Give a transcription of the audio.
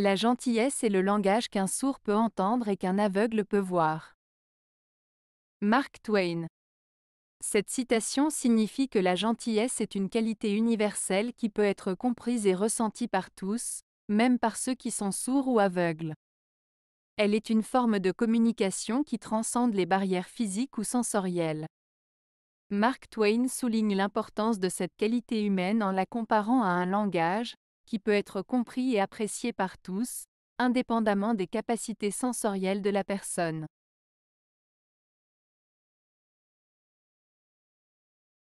La gentillesse est le langage qu'un sourd peut entendre et qu'un aveugle peut voir. Mark Twain. Cette citation signifie que la gentillesse est une qualité universelle qui peut être comprise et ressentie par tous, même par ceux qui sont sourds ou aveugles. Elle est une forme de communication qui transcende les barrières physiques ou sensorielles. Mark Twain souligne l'importance de cette qualité humaine en la comparant à un langage, qui peut être compris et apprécié par tous, indépendamment des capacités sensorielles de la personne.